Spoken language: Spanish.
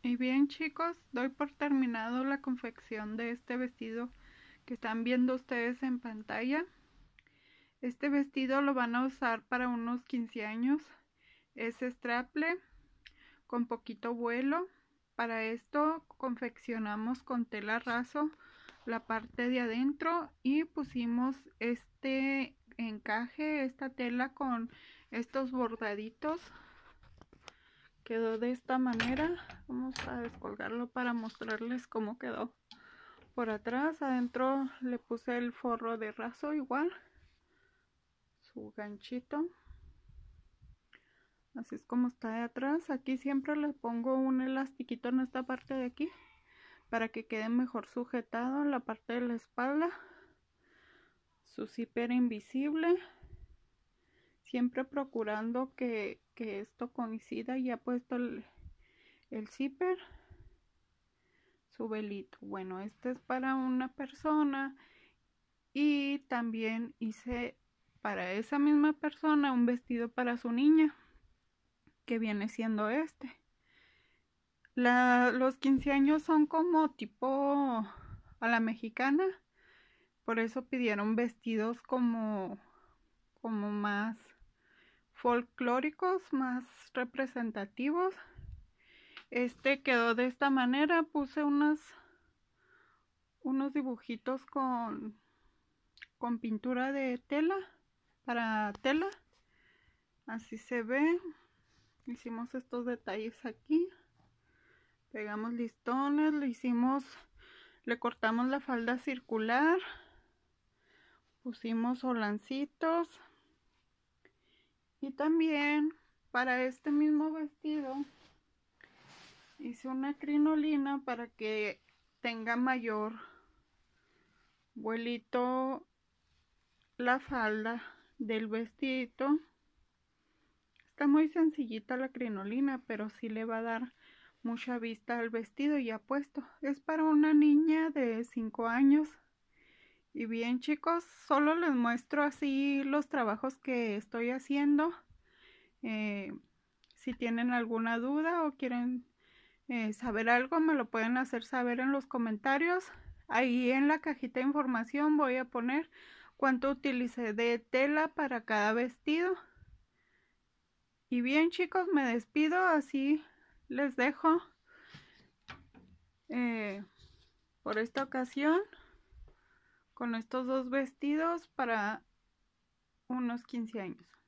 Y bien chicos, doy por terminado la confección de este vestido que están viendo ustedes en pantalla. Este vestido lo van a usar para unos 15 años. Es straple con poquito vuelo. Para esto confeccionamos con tela raso la parte de adentro y pusimos este encaje, esta tela con estos bordaditos. Quedó de esta manera. Vamos a descolgarlo para mostrarles cómo quedó. Por atrás, adentro le puse el forro de raso igual. Su ganchito. Así es como está de atrás. Aquí siempre le pongo un elastiquito en esta parte de aquí. Para que quede mejor sujetado en la parte de la espalda. Su zipper invisible siempre procurando que, esto coincida. Ya ha puesto el, el zipper, su velito. Bueno, este es para una persona y también hice para esa misma persona un vestido para su niña, que viene siendo este. los 15 años son como tipo a la mexicana, por eso pidieron vestidos como, como más folclóricos, más representativos este quedó de esta manera. Puse unos dibujitos con, con pintura de tela, para tela. Así se ve. Hicimos estos detalles aquí. Pegamos listones, le hicimos, le cortamos la falda circular. Pusimos holancitos. Y también para este mismo vestido hice una crinolina para que tenga mayor vuelito la falda del vestido. está muy sencillita la crinolina pero sí le va a dar mucha vista al vestido ya puesto es para una niña de 5 años y bien chicos solo les muestro así los trabajos que estoy haciendo eh, si tienen alguna duda o quieren eh, saber algo, me lo pueden hacer saber en los comentarios. Ahí en la cajita de información voy a poner cuánto utilicé de tela para cada vestido. Y bien chicos, me despido, así les dejo eh, por esta ocasión con estos dos vestidos para unos 15 años.